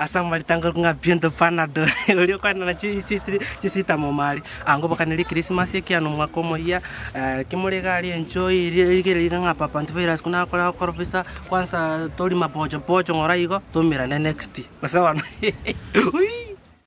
asambalitanga ng'abyendo panado uliokwana na chisita momali ango bakanili christmas ekiano mwaka omoya eh, kimuliga ali enjoy ligiliga ng'apapa ntivairasi kuna akora korofisa kwanza tolima pochopocho ng'ora igo tumira ne next gose bono